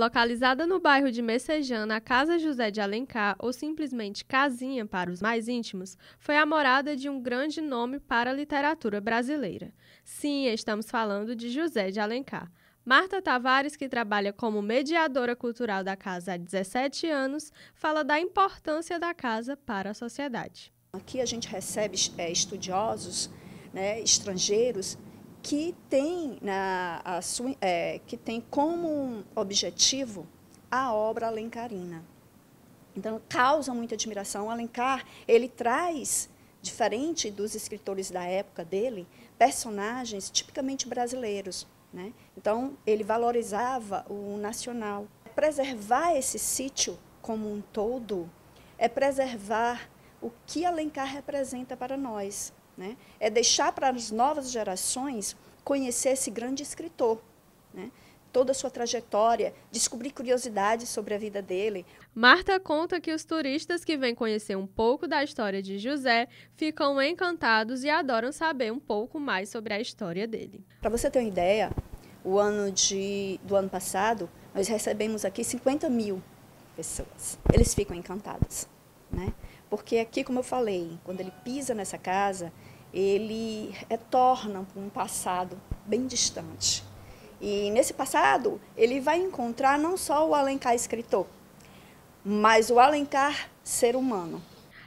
Localizada no bairro de Messejana, a Casa José de Alencar, ou simplesmente Casinha para os mais íntimos, foi a morada de um grande nome para a literatura brasileira. Sim, estamos falando de José de Alencar. Marta Tavares, que trabalha como mediadora cultural da casa há 17 anos, fala da importância da casa para a sociedade. Aqui a gente recebe é, estudiosos né, estrangeiros que tem, na, a, é, que tem como objetivo a obra alencarina. Então, causa muita admiração. O Alencar, ele traz, diferente dos escritores da época dele, personagens tipicamente brasileiros. Né? Então, ele valorizava o nacional. Preservar esse sítio como um todo é preservar o que Alencar representa para nós. Né? É deixar para as novas gerações conhecer esse grande escritor. Né? toda a sua trajetória, descobrir curiosidades sobre a vida dele. Marta conta que os turistas que vêm conhecer um pouco da história de José ficam encantados e adoram saber um pouco mais sobre a história dele. Para você ter uma ideia, o ano de, do ano passado, nós recebemos aqui 50 mil pessoas. Eles ficam encantados, né? Porque aqui, como eu falei, quando ele pisa nessa casa, ele retorna para um passado bem distante. E nesse passado, ele vai encontrar não só o Alencar escritor, mas o Alencar ser humano.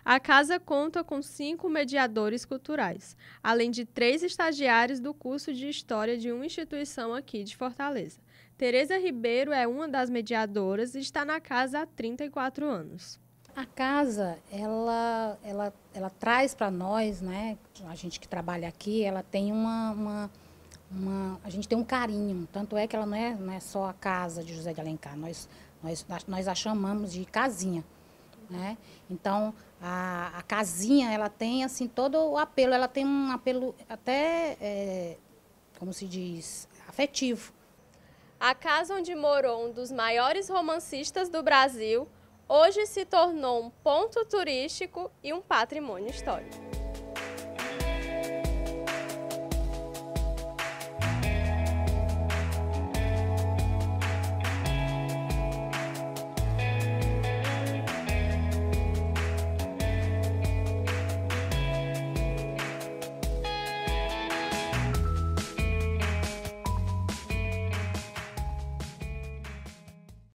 A casa conta com cinco mediadores culturais, além de três estagiários do curso de História de uma instituição aqui de Fortaleza. Tereza Ribeiro é uma das mediadoras e está na casa há 34 anos. A casa, ela, ela, ela traz para nós, né, a gente que trabalha aqui, ela tem uma, uma, uma, a gente tem um carinho, tanto é que ela não é, não é só a casa de José de Alencar, nós, nós, nós a chamamos de casinha, né? Então, a, a casinha, ela tem, assim, todo o apelo, ela tem um apelo até, é, como se diz, afetivo. A casa onde morou um dos maiores romancistas do Brasil, hoje se tornou um ponto turístico e um patrimônio histórico.